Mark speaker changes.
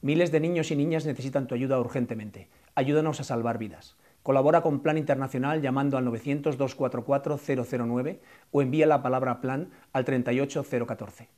Speaker 1: Miles de niños y niñas necesitan tu ayuda urgentemente. Ayúdanos a salvar vidas. Colabora con Plan Internacional llamando al 900-244-009 o envía la palabra plan al 38014.